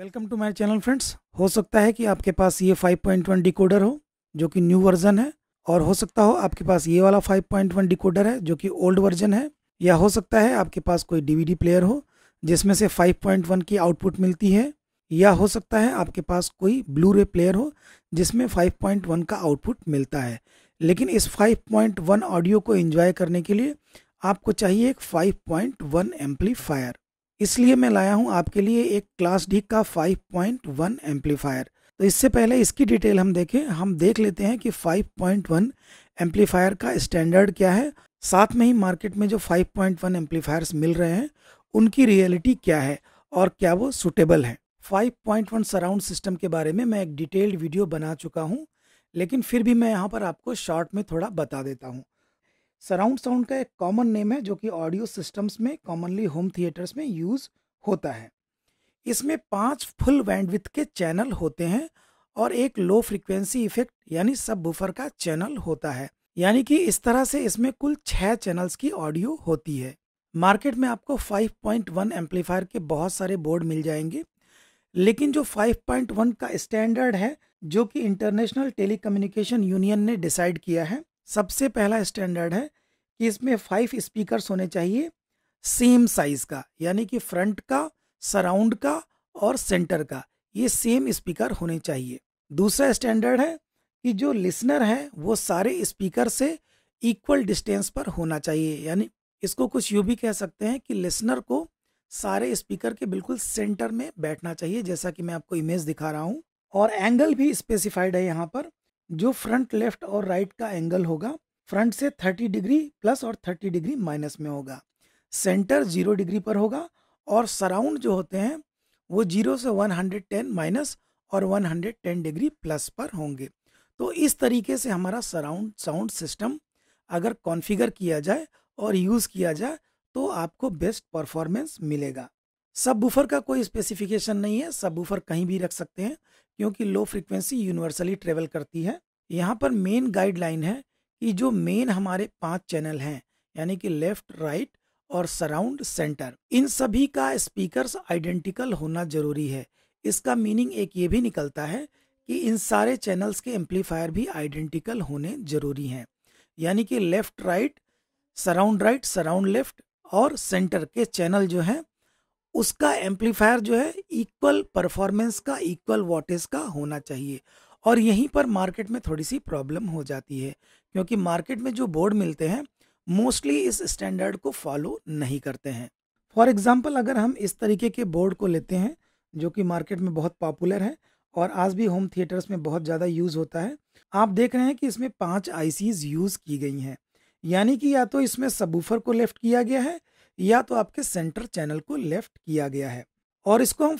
welcome to my channel friends हो सकता है कि आपके पास ये 5.1 डिकोडर हो जो कि न्यू वर्जन है और हो सकता हो आपके पास ये वाला 5.1 डिकोडर है जो कि ओल्ड वर्जन है या हो सकता है आपके पास कोई डीवीडी प्लेयर हो जिसमें से 5.1 की आउटपुट मिलती है या हो सकता है आपके पास कोई ब्लू रे प्लेयर हो जिसमें फाइव का आउटपुट मिलता है लेकिन इस फाइव ऑडियो को एंजॉय करने के लिए आपको चाहिए एक फाइव एम्पलीफायर इसलिए मैं लाया हूं आपके लिए एक क्लास डी का 5.1 पॉइंट एम्पलीफायर तो इससे पहले इसकी डिटेल हम देखें हम देख लेते हैं कि 5.1 एम्पलीफायर का स्टैंडर्ड क्या है साथ में ही मार्केट में जो 5.1 पॉइंट एम्पलीफायर्स मिल रहे हैं उनकी रियलिटी क्या है और क्या वो सुटेबल है 5.1 सराउंड सिस्टम के बारे में मैं एक डिटेल्ड वीडियो बना चुका हूँ लेकिन फिर भी मैं यहाँ पर आपको शॉर्ट में थोड़ा बता देता हूँ सराउंड साउंड का एक कॉमन नेम है जो कि ऑडियो सिस्टम्स में कॉमनली होम थिएटर्स में यूज़ होता है इसमें पांच फुल वैंडविथ के चैनल होते हैं और एक लो फ्रिक्वेंसी इफेक्ट यानी सब बुफर का चैनल होता है यानी कि इस तरह से इसमें कुल छः चैनल्स की ऑडियो होती है मार्केट में आपको 5.1 एम्पलीफायर के बहुत सारे बोर्ड मिल जाएंगे लेकिन जो 5.1 का स्टैंडर्ड है जो कि इंटरनेशनल टेलीकम्युनिकेशन यूनियन ने डिसाइड किया है सबसे पहला स्टैंडर्ड है कि इसमें फाइव स्पीकर्स होने चाहिए सेम साइज़ का यानी कि फ्रंट का सराउंड का और सेंटर का ये सेम स्पीकर होने चाहिए दूसरा स्टैंडर्ड है कि जो लिसनर है वो सारे स्पीकर से इक्वल डिस्टेंस पर होना चाहिए यानी इसको कुछ यूँ भी कह सकते हैं कि लिसनर को सारे स्पीकर के बिल्कुल सेंटर में बैठना चाहिए जैसा कि मैं आपको इमेज दिखा रहा हूँ और एंगल भी स्पेसिफाइड है यहाँ पर जो फ्रंट लेफ्ट और राइट का एंगल होगा फ्रंट से 30 डिग्री प्लस और 30 डिग्री माइनस में होगा सेंटर जीरो डिग्री पर होगा और सराउंड जो होते हैं वो जीरो से 110 माइनस और 110 डिग्री प्लस पर होंगे तो इस तरीके से हमारा सराउंड साउंड सिस्टम अगर कॉन्फ़िगर किया जाए और यूज़ किया जाए तो आपको बेस्ट परफॉर्मेंस मिलेगा सब बुफर का कोई स्पेसिफिकेशन नहीं है सब बुफर कहीं भी रख सकते हैं क्योंकि लो फ्रिक्वेंसी यूनिवर्सली ट्रेवल करती है यहाँ पर मेन गाइडलाइन है कि जो मेन हमारे पांच चैनल हैं यानी कि लेफ्ट राइट और सराउंड सेंटर इन सभी का स्पीकर्स आइडेंटिकल होना जरूरी है इसका मीनिंग एक ये भी निकलता है कि इन सारे चैनल्स के एम्पलीफायर भी आइडेंटिकल होने जरूरी हैं यानी कि left right surround right surround left और सेंटर के चैनल जो हैं उसका एम्पलीफायर जो है इक्वल परफॉर्मेंस का इक्वल वॉटेज का होना चाहिए और यहीं पर मार्केट में थोड़ी सी प्रॉब्लम हो जाती है क्योंकि मार्केट में जो बोर्ड मिलते हैं मोस्टली इस स्टैंडर्ड को फॉलो नहीं करते हैं फॉर एग्ज़ाम्पल अगर हम इस तरीके के बोर्ड को लेते हैं जो कि मार्केट में बहुत पॉपुलर है और आज भी होम थिएटर्स में बहुत ज़्यादा यूज़ होता है आप देख रहे हैं कि इसमें पाँच आई यूज़ की गई हैं यानी कि या तो इसमें सबूफर को लेफ़्ट किया गया है या तो आपके सेंटर चैनल को लेफ़्ट किया गया है और इसको हम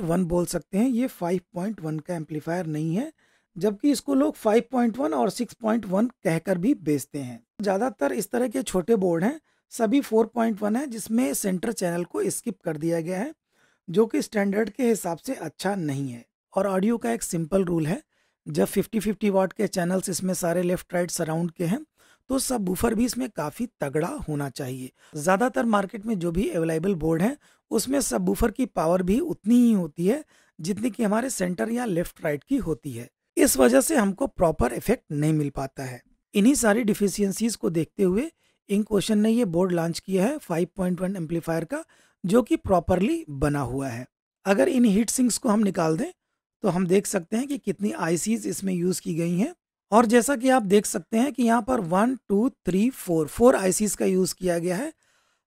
4.1 बोल सकते हैं ये 5.1 का एम्पलीफायर नहीं है जबकि इसको लोग 5.1 और 6.1 कहकर भी बेचते हैं ज़्यादातर इस तरह के छोटे बोर्ड हैं सभी 4.1 है जिसमें सेंटर चैनल को स्किप कर दिया गया है जो कि स्टैंडर्ड के हिसाब से अच्छा नहीं है और ऑडियो का एक सिंपल रूल है जब 50-50 वाट के चैनल्स इसमें सारे लेफ्ट राइट सराउंड के हैं तो सब बूफर भी इसमें काफ़ी तगड़ा होना चाहिए ज़्यादातर मार्केट में जो भी अवेलेबल बोर्ड है उसमें सब बूफर की पावर भी उतनी ही होती है जितनी कि हमारे सेंटर या लेफ्ट राइट की होती है इस वजह से हमको प्रॉपर इफेक्ट नहीं मिल पाता है इन्हीं सारी डिफिशियंसीज को देखते हुए इन क्वेश्चन ने ये बोर्ड लॉन्च किया है 5.1 पॉइंट एम्पलीफायर का जो कि प्रॉपरली बना हुआ है अगर इन हीट सिंक्स को हम निकाल दें तो हम देख सकते हैं कि कितनी आईसीज इसमें यूज़ की गई हैं और जैसा कि आप देख सकते हैं कि यहाँ पर one two three four four I का यूज़ किया गया है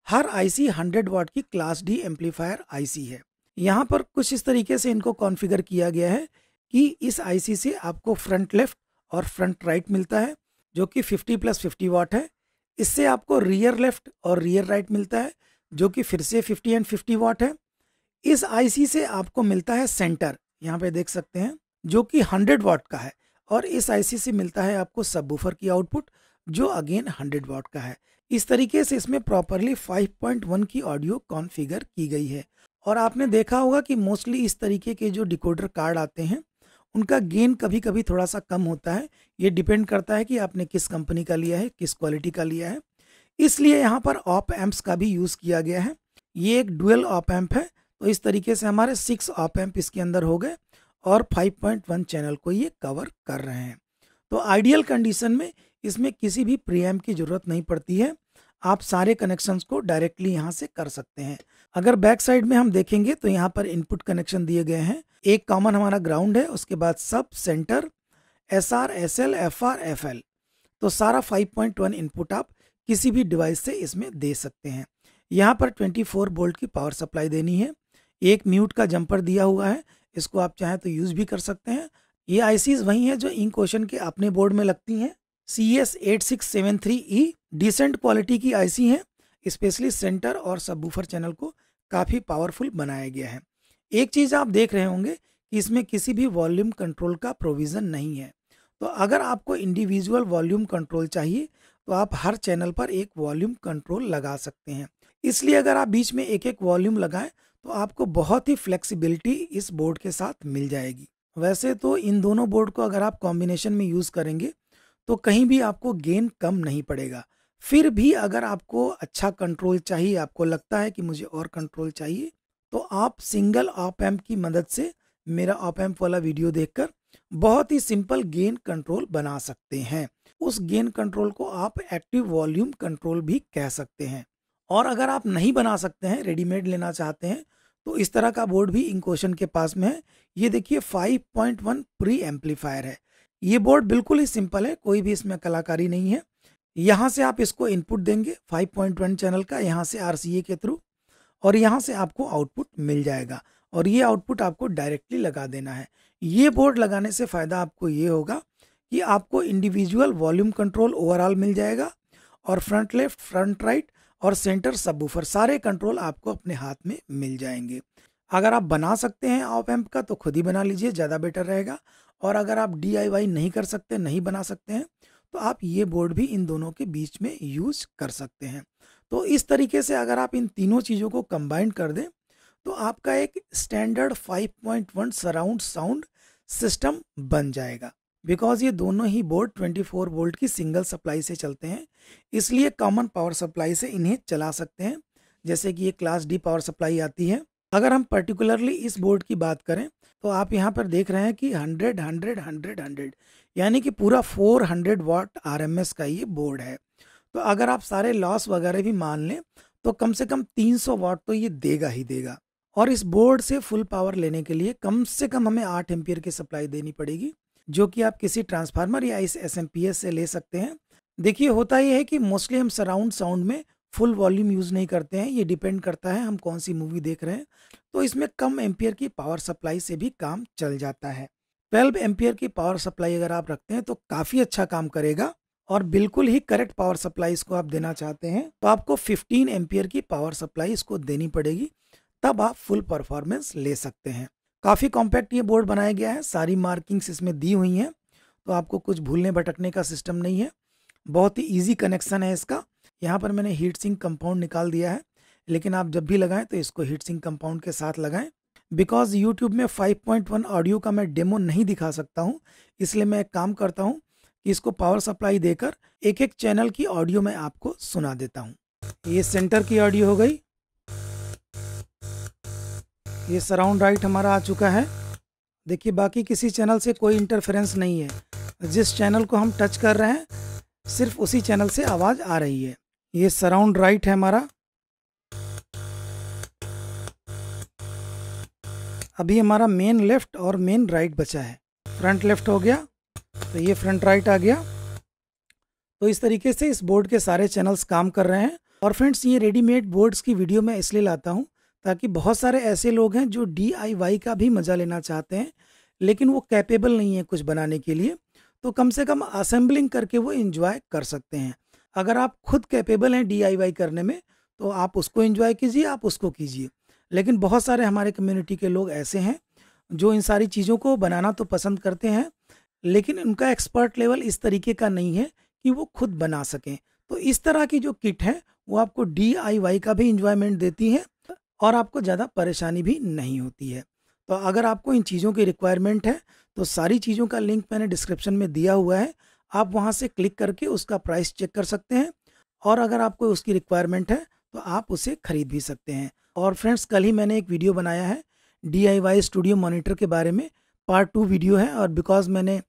हर आई सी वाट की क्लास डी एम्पलीफायर आई है यहाँ पर कुछ इस तरीके से इनको कॉन्फ़िगर किया गया है कि इस आईसी से आपको फ्रंट लेफ्ट और फ्रंट राइट मिलता है जो कि 50 प्लस 50 वाट है इससे आपको रियर लेफ्ट और रियर राइट मिलता है जो कि फिर से 50 एंड 50 वाट है इस आईसी से आपको मिलता है सेंटर यहाँ पे देख सकते हैं जो कि 100 वाट का है और इस आईसी से मिलता है आपको सब की आउटपुट जो अगेन 100 वाट का है इस तरीके से इसमें प्रॉपरली 5.1 की ऑडियो कॉन्फ़िगर की गई है और आपने देखा होगा कि मोस्टली इस तरीके के जो डिकोडर कार्ड आते हैं उनका गेन कभी कभी थोड़ा सा कम होता है ये डिपेंड करता है कि आपने किस कंपनी का लिया है किस क्वालिटी का लिया है इसलिए यहाँ पर ऑप एम्प्स का भी यूज़ किया गया है ये एक डुअल ऑप एम्प है तो इस तरीके से हमारे सिक्स ऑप एम्प इसके अंदर हो गए और 5.1 चैनल को ये कवर कर रहे हैं तो आइडियल कंडीशन में इसमें किसी भी एम्प की ज़रूरत नहीं पड़ती है आप सारे कनेक्शंस को डायरेक्टली यहाँ से कर सकते हैं अगर बैक साइड में हम देखेंगे तो यहाँ पर इनपुट कनेक्शन दिए गए हैं एक कॉमन हमारा ग्राउंड है उसके बाद sub centre S R S L F R F L तो सारा 5.1 इनपुट आप किसी भी डिवाइस से इसमें दे सकते हैं यहाँ पर 24 वोल्ट की पावर सप्लाई देनी है एक म्यूट का जंपर दिया हुआ है इसको आप चाहें तो यूज़ भी कर सकते हैं ये आईसीज वही हैं जो इन क्वेश्चन के अपने बोर्ड में लगती हैं C S eight six seven three E decent quality की आईसी हैं स्पेशली सेंटर और सबवूफर चैनल को काफ़ी पावरफुल बनाया गया है एक चीज़ आप देख रहे होंगे कि इसमें किसी भी वॉल्यूम कंट्रोल का प्रोविज़न नहीं है तो अगर आपको इंडिविजुअल वॉल्यूम कंट्रोल चाहिए तो आप हर चैनल पर एक वॉल्यूम कंट्रोल लगा सकते हैं इसलिए अगर आप बीच में एक एक वॉल्यूम लगाएं तो आपको बहुत ही फ्लेक्सिबिलिटी इस बोर्ड के साथ मिल जाएगी वैसे तो इन दोनों बोर्ड को अगर आप कॉम्बिनेशन में यूज़ करेंगे तो कहीं भी आपको गेन कम नहीं पड़ेगा फिर भी अगर आपको अच्छा कंट्रोल चाहिए आपको लगता है कि मुझे और कंट्रोल चाहिए तो आप सिंगल ऑप एम्प की मदद से मेरा ऑप एम्प वाला वीडियो देखकर बहुत ही सिंपल गेन कंट्रोल बना सकते हैं उस गेन कंट्रोल को आप एक्टिव वॉल्यूम कंट्रोल भी कह सकते हैं और अगर आप नहीं बना सकते हैं रेडीमेड लेना चाहते हैं तो इस तरह का बोर्ड भी इन क्वेश्चन के पास में है ये देखिए 5.1 प्री एम्पलीफायर है ये बोर्ड बिल्कुल ही सिंपल है कोई भी इसमें कलाकारी नहीं है यहाँ से आप इसको इनपुट देंगे 5.1 चैनल का यहाँ से आर के थ्रू और यहाँ से आपको आउटपुट मिल जाएगा और ये आउटपुट आपको डायरेक्टली लगा देना है ये बोर्ड लगाने से फ़ायदा आपको ये होगा कि आपको इंडिविजुअल वॉल्यूम कंट्रोल ओवरऑल मिल जाएगा और फ्रंट लेफ्ट फ्रंट राइट और सेंटर सबवूफर सारे कंट्रोल आपको अपने हाथ में मिल जाएंगे अगर आप बना सकते हैं ऑप एम्प का तो खुद ही बना लीजिए ज़्यादा बेटर रहेगा और अगर आप डी नहीं कर सकते नहीं बना सकते हैं तो आप ये बोर्ड भी इन दोनों के बीच में यूज कर सकते हैं तो इस तरीके से अगर आप इन तीनों चीज़ों को कंबाइन कर दें तो आपका एक स्टैंडर्ड 5.1 सराउंड साउंड सिस्टम बन जाएगा बिकॉज ये दोनों ही बोर्ड 24 वोल्ट की सिंगल सप्लाई से चलते हैं इसलिए कॉमन पावर सप्लाई से इन्हें चला सकते हैं जैसे कि ये क्लास डी पावर सप्लाई आती है अगर हम पर्टिकुलरली इस बोर्ड की बात करें तो आप यहाँ पर देख रहे हैं कि 100 100 100 100 यानी कि पूरा 400 वाट एस का ये बोर्ड है तो अगर आप सारे लॉस वगैरह भी मान लें तो कम से कम 300 वाट तो ये देगा ही देगा और इस बोर्ड से फुल पावर लेने के लिए कम से कम हमें आठ एम्पियर की सप्लाई देनी पड़ेगी जो कि आप किसी ट्रांसफार्मर या इस एस से ले सकते हैं देखिए होता यह है कि मोस्टली हम सराउंड साउंड में फुल वॉल्यूम यूज़ नहीं करते हैं ये डिपेंड करता है हम कौन सी मूवी देख रहे हैं तो इसमें कम एम्पियर की पावर सप्लाई से भी काम चल जाता है ट्वेल्व एम्पियर की पावर सप्लाई अगर आप रखते हैं तो काफ़ी अच्छा काम करेगा और बिल्कुल ही करेक्ट पावर सप्लाई इसको आप देना चाहते हैं तो आपको 15 एम्पियर की पावर सप्लाई इसको देनी पड़ेगी तब आप फुल परफॉर्मेंस ले सकते हैं काफ़ी कॉम्पैक्ट ये बोर्ड बनाया गया है सारी मार्किंग्स इसमें दी हुई हैं तो आपको कुछ भूलने भटकने का सिस्टम नहीं है बहुत ही ईजी कनेक्शन है इसका यहाँ पर मैंने हीट सिंक कंपाउंड निकाल दिया है लेकिन आप जब भी लगाएं तो इसको हीट सिंक कंपाउंड के साथ लगाएं बिकॉज यूट्यूब में 5.1 ऑडियो का मैं डेमो नहीं दिखा सकता हूँ इसलिए मैं एक काम करता हूँ कि इसको पावर सप्लाई देकर एक एक चैनल की ऑडियो मैं आपको सुना देता हूँ ये सेंटर की ऑडियो हो गई ये सराउंड राइट हमारा आ चुका है देखिए बाकी किसी चैनल से कोई इंटरफेरेंस नहीं है जिस चैनल को हम टच कर रहे हैं सिर्फ उसी चैनल से आवाज़ आ रही है ये सराउंड राइट है हमारा अभी हमारा मेन लेफ्ट और मेन राइट बचा है फ्रंट लेफ्ट हो गया तो ये फ्रंट राइट आ गया तो इस तरीके से इस बोर्ड के सारे चैनल्स काम कर रहे हैं और फ्रेंड्स ये रेडीमेड बोर्ड्स की वीडियो मैं इसलिए लाता हूँ ताकि बहुत सारे ऐसे लोग हैं जो डी का भी मज़ा लेना चाहते हैं लेकिन वो कैपेबल नहीं है कुछ बनाने के लिए तो कम से कम असेंबलिंग करके वो इन्जॉय कर सकते हैं अगर आप खुद कैपेबल हैं डी करने में तो आप उसको एंजॉय कीजिए आप उसको कीजिए लेकिन बहुत सारे हमारे कम्युनिटी के लोग ऐसे हैं जो इन सारी चीज़ों को बनाना तो पसंद करते हैं लेकिन उनका एक्सपर्ट लेवल इस तरीके का नहीं है कि वो खुद बना सकें तो इस तरह की जो किट है वो आपको डी का भी इंजॉयमेंट देती है और आपको ज़्यादा परेशानी भी नहीं होती है तो अगर आपको इन चीज़ों की रिक्वायरमेंट है तो सारी चीज़ों का लिंक मैंने डिस्क्रिप्शन में दिया हुआ है आप वहाँ से क्लिक करके उसका प्राइस चेक कर सकते हैं और अगर आपको उसकी रिक्वायरमेंट है तो आप उसे खरीद भी सकते हैं और फ्रेंड्स कल ही मैंने एक वीडियो बनाया है डी स्टूडियो मोनीटर के बारे में पार्ट टू वीडियो है और बिकॉज मैंने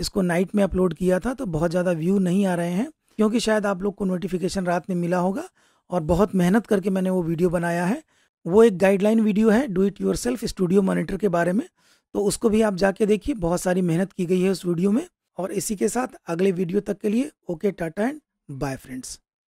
इसको नाइट में अपलोड किया था तो बहुत ज़्यादा व्यू नहीं आ रहे हैं क्योंकि शायद आप लोग को नोटिफिकेशन रात में मिला होगा और बहुत मेहनत करके मैंने वो वीडियो बनाया है वो एक गाइडलाइन वीडियो है do it yourself studio monitor के बारे में तो उसको भी आप जाके देखिए बहुत सारी मेहनत की गई है उस वीडियो में और इसी के साथ अगले वीडियो तक के लिए okay tata and bye friends